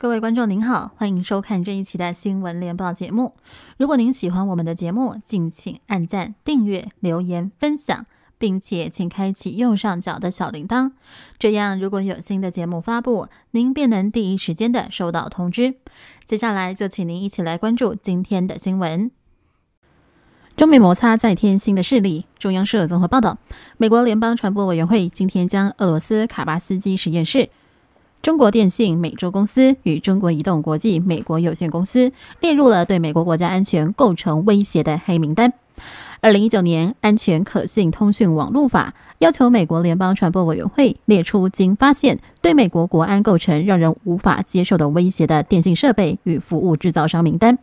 各位观众您好，欢迎收看这一期的新闻联播节目。如果您喜欢我们的节目，敬请按赞、订阅、留言、分享，并且请开启右上角的小铃铛，这样如果有新的节目发布，您便能第一时间的收到通知。接下来就请您一起来关注今天的新闻。中美摩擦再添新的势力。中央社综合报道，美国联邦传播委员会今天将俄罗斯卡巴斯基实验室。中国电信美洲公司与中国移动国际美国有限公司列入了对美国国家安全构成威胁的黑名单。二零一九年《安全可信通讯网络法》要求美国联邦传播委员会列出经发现对美国国安构成让人无法接受的威胁的电信设备与服务制造商名单。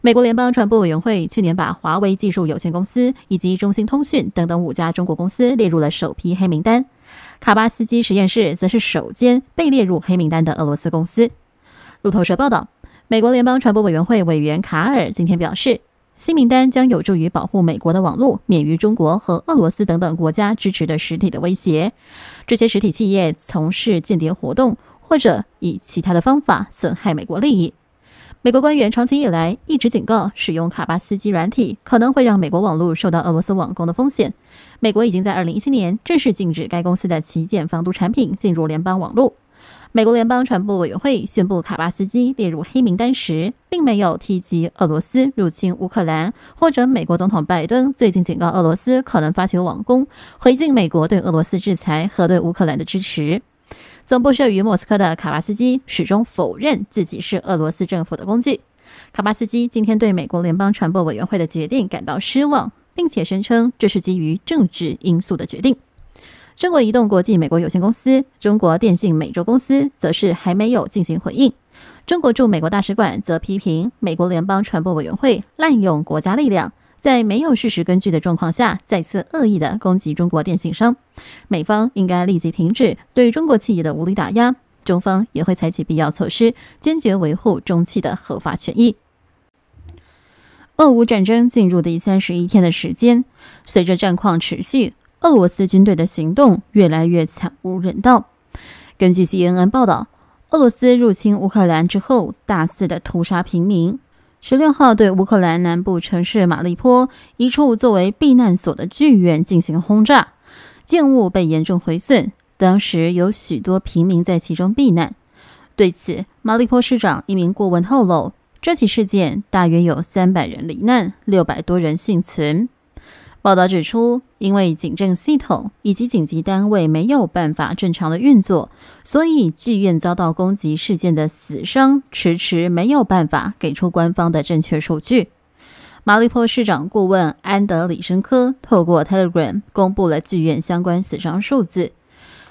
美国联邦传播委员会去年把华为技术有限公司以及中兴通讯等等五家中国公司列入了首批黑名单。卡巴斯基实验室则是首间被列入黑名单的俄罗斯公司。路透社报道，美国联邦传播委员会委员卡尔今天表示，新名单将有助于保护美国的网络免于中国和俄罗斯等等国家支持的实体的威胁。这些实体企业从事间谍活动，或者以其他的方法损害美国利益。美国官员长期以来一直警告，使用卡巴斯基软体可能会让美国网络受到俄罗斯网攻的风险。美国已经在2017年正式禁止该公司的旗舰防毒产品进入联邦网络。美国联邦传播委员会宣布卡巴斯基列入黑名单时，并没有提及俄罗斯入侵乌克兰，或者美国总统拜登最近警告俄罗斯可能发起网攻，回应美国对俄罗斯制裁和对乌克兰的支持。总部设于莫斯科的卡巴斯基始终否认自己是俄罗斯政府的工具。卡巴斯基今天对美国联邦传播委员会的决定感到失望，并且声称这是基于政治因素的决定。中国移动国际美国有限公司、中国电信美洲公司则是还没有进行回应。中国驻美国大使馆则批评美国联邦传播委员会滥用国家力量。在没有事实根据的状况下，再次恶意的攻击中国电信商，美方应该立即停止对中国企业的无理打压，中方也会采取必要措施，坚决维护中企的合法权益。俄乌战争进入第三十一天的时间，随着战况持续，俄罗斯军队的行动越来越惨无人道。根据 CNN 报道，俄罗斯入侵乌克兰之后，大肆的屠杀平民。十六号，对乌克兰南部城市马利坡一处作为避难所的剧院进行轰炸，建物被严重毁损。当时有许多平民在其中避难。对此，马利坡市长一名顾问透露，这起事件大约有三百人罹难，六百多人幸存。报道指出，因为警政系统以及紧急单位没有办法正常的运作，所以剧院遭到攻击事件的死伤迟迟没有办法给出官方的正确数据。马利坡市长顾问安德里申科透过 Telegram 公布了剧院相关死伤数字。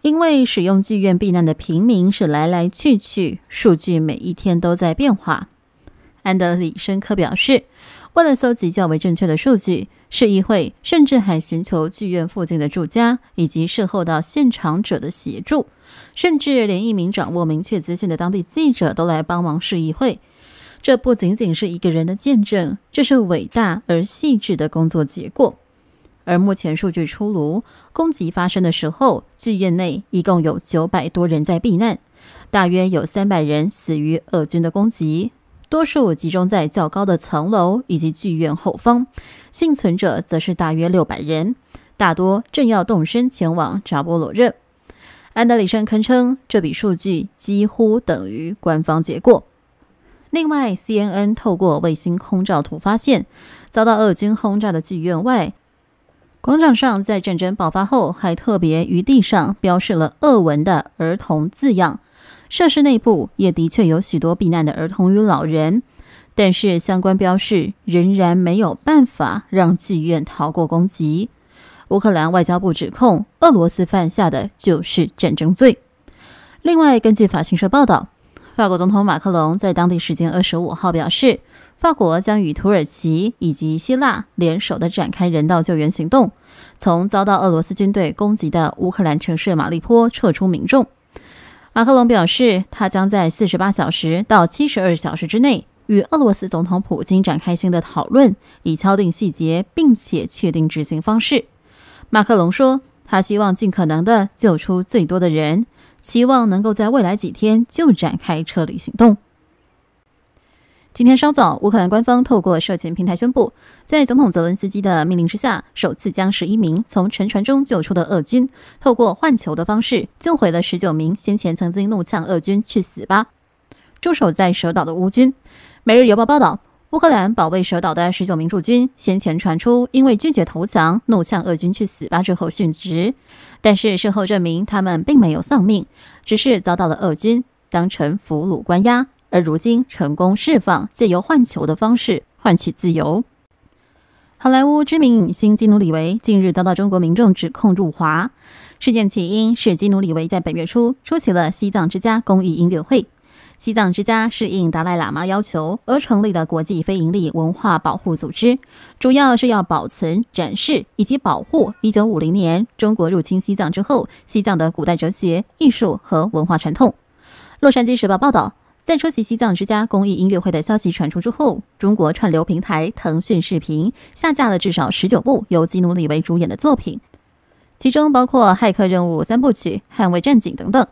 因为使用剧院避难的平民是来来去去，数据每一天都在变化。安德里申科表示。为了搜集较为正确的数据，市议会甚至还寻求剧院附近的住家以及事后到现场者的协助，甚至连一名掌握明确资讯的当地记者都来帮忙市议会。这不仅仅是一个人的见证，这是伟大而细致的工作结果。而目前数据出炉，攻击发生的时候，剧院内一共有九百多人在避难，大约有三百人死于俄军的攻击。多数集中在较高的层楼以及剧院后方，幸存者则是大约六百人，大多正要动身前往扎波罗热。安德里坑称，这笔数据几乎等于官方结果。另外，CNN 透过卫星空照图发现，遭到俄军轰炸的剧院外广场上，在战争爆发后还特别于地上标示了俄文的“儿童”字样。设施内部也的确有许多避难的儿童与老人，但是相关标示仍然没有办法让剧院逃过攻击。乌克兰外交部指控俄罗斯犯下的就是战争罪。另外，根据法新社报道，法国总统马克龙在当地时间二十五号表示，法国将与土耳其以及希腊联手的展开人道救援行动，从遭到俄罗斯军队攻击的乌克兰城市马利坡撤出民众。马克龙表示，他将在四十八小时到七十二小时之内与俄罗斯总统普京展开新的讨论，以敲定细节并且确定执行方式。马克龙说，他希望尽可能的救出最多的人，希望能够在未来几天就展开撤离行动。今天稍早，乌克兰官方透过社群平台宣布，在总统泽伦斯基的命令之下，首次将十一名从沉船中救出的俄军，透过换囚的方式救回了十九名先前曾经怒呛俄军“去死吧”驻守在蛇岛的乌军。《每日邮报》报道，乌克兰保卫蛇岛的十九名驻军先前传出因为拒绝投降，怒呛俄军“去死吧”之后殉职，但是事后证明他们并没有丧命，只是遭到了俄军当成俘虏关押。而如今成功释放，借由换球的方式换取自由。好莱坞知名影星基努·里维近日遭到中国民众指控入华。事件起因是基努·里维在本月初出席了西藏之家公益音乐会。西藏之家是应达赖喇嘛要求而成立的国际非营利文化保护组织，主要是要保存、展示以及保护1950年中国入侵西藏之后西藏的古代哲学、艺术和文化传统。洛杉矶时报报道。在出席西藏之家公益音乐会的消息传出之后，中国串流平台腾讯视频下架了至少十九部由基努·里维主演的作品，其中包括《骇客任务》三部曲、《捍卫战警》等等。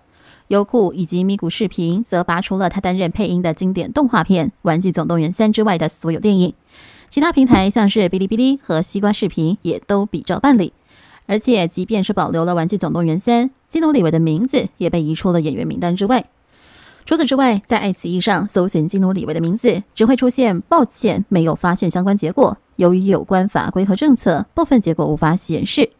优酷以及咪咕视频则拔除了他担任配音的经典动画片《玩具总动员三》之外的所有电影。其他平台像是哔哩哔哩和西瓜视频也都比照办理。而且，即便是保留了《玩具总动员三》，基努·里维的名字也被移出了演员名单之外。除此之外，在爱奇艺上搜寻基努里维的名字，只会出现“抱歉，没有发现相关结果。由于有关法规和政策，部分结果无法显示。”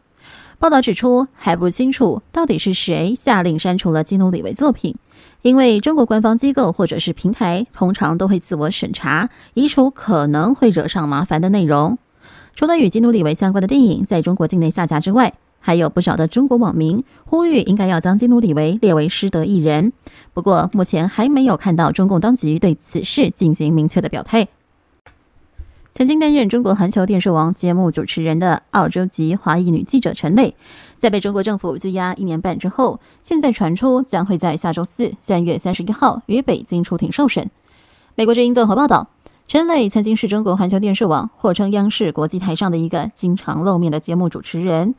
报道指出，还不清楚到底是谁下令删除了基努里维作品，因为中国官方机构或者是平台通常都会自我审查，移除可能会惹上麻烦的内容。除了与基努里维相关的电影在中国境内下架之外，还有不少的中国网民呼吁，应该要将基努里维列为失德艺人。不过，目前还没有看到中共当局对此事进行明确的表态。曾经担任中国环球电视网节目主持人的澳洲籍华裔女记者陈磊，在被中国政府拘押一年半之后，现在传出将会在下周四（三月三十一号）于北京出庭受审。美国之音综合报道，陈磊曾经是中国环球电视网（或称央视国际台）上的一个经常露面的节目主持人。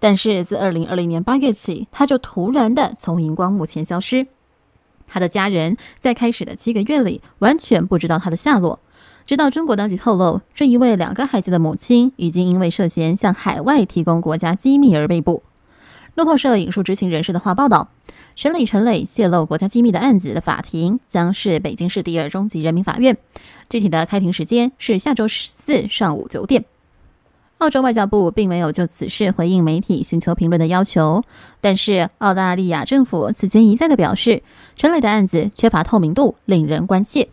但是自二零二零年八月起，他就突然的从荧光幕前消失。他的家人在开始的七个月里完全不知道他的下落，直到中国当局透露，这一位两个孩子的母亲已经因为涉嫌向海外提供国家机密而被捕。路透社引述知情人士的话报道，审理陈磊泄露国家机密的案子的法庭将是北京市第二中级人民法院，具体的开庭时间是下周四上午九点。澳洲外交部并没有就此事回应媒体寻求评论的要求，但是澳大利亚政府此前一再的表示，陈磊的案子缺乏透明度，令人关切。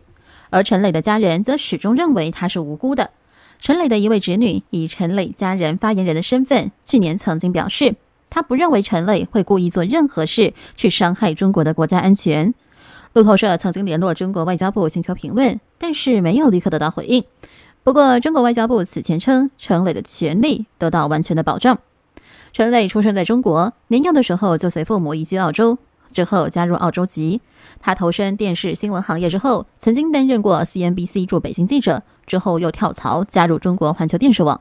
而陈磊的家人则始终认为他是无辜的。陈磊的一位侄女以陈磊家人发言人的身份，去年曾经表示，他不认为陈磊会故意做任何事去伤害中国的国家安全。路透社曾经联络中国外交部寻求评论，但是没有立刻得到回应。不过，中国外交部此前称，陈磊的权利得到完全的保障。陈磊出生在中国，年幼的时候就随父母移居澳洲，之后加入澳洲籍。他投身电视新闻行业之后，曾经担任过 CNBC 驻北京记者，之后又跳槽加入中国环球电视网。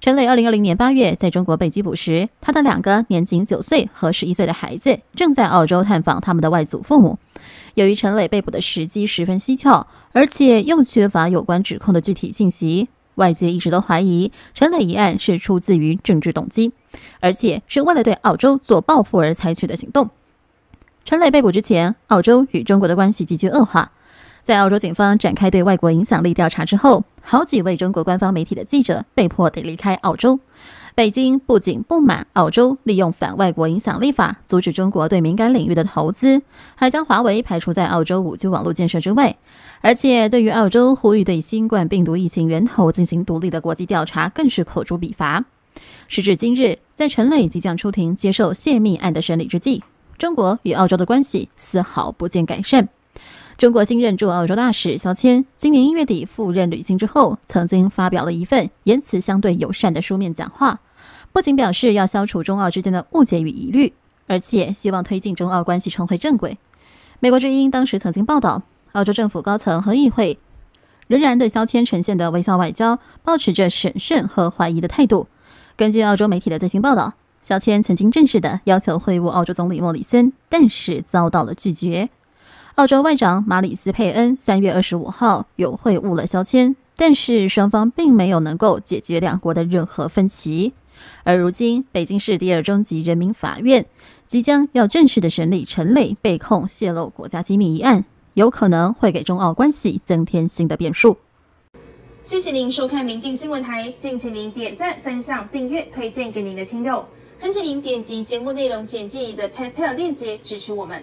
陈磊二零二零年八月在中国被拘捕时，他的两个年仅九岁和十一岁的孩子正在澳洲探访他们的外祖父母。由于陈磊被捕的时机十分蹊跷，而且又缺乏有关指控的具体信息，外界一直都怀疑陈磊一案是出自于政治动机，而且是为了对澳洲做报复而采取的行动。陈磊被捕之前，澳洲与中国的关系急剧恶化。在澳洲警方展开对外国影响力调查之后，好几位中国官方媒体的记者被迫得离开澳洲。北京不仅不满澳洲利用反外国影响力法阻止中国对敏感领域的投资，还将华为排除在澳洲 5G 网络建设之外，而且对于澳洲呼吁对新冠病毒疫情源头进行独立的国际调查，更是口诛笔伐。时至今日，在陈磊即将出庭接受泄密案的审理之际，中国与澳洲的关系丝毫不见改善。中国新任驻澳洲大使肖谦今年一月底赴任履新之后，曾经发表了一份言辞相对友善的书面讲话。不仅表示要消除中澳之间的误解与疑虑，而且希望推进中澳关系重回正轨。美国之音当时曾经报道，澳洲政府高层和议会仍然对肖谦呈现的微笑外交保持着审慎和怀疑的态度。根据澳洲媒体的最新报道，肖谦曾经正式的要求会晤澳洲总理莫里森，但是遭到了拒绝。澳洲外长马里斯佩恩三月二十五号有会晤了肖谦，但是双方并没有能够解决两国的任何分歧。而如今，北京市第二中级人民法院即将要正式的审理陈磊被控泄露国家机密一案，有可能会给中澳关系增添新的变数。谢谢您收看明镜新闻台，敬请您点赞、分享、订阅、推荐给您的亲友，恳请您点击节目内容简介的 PayPal 链接支持我们。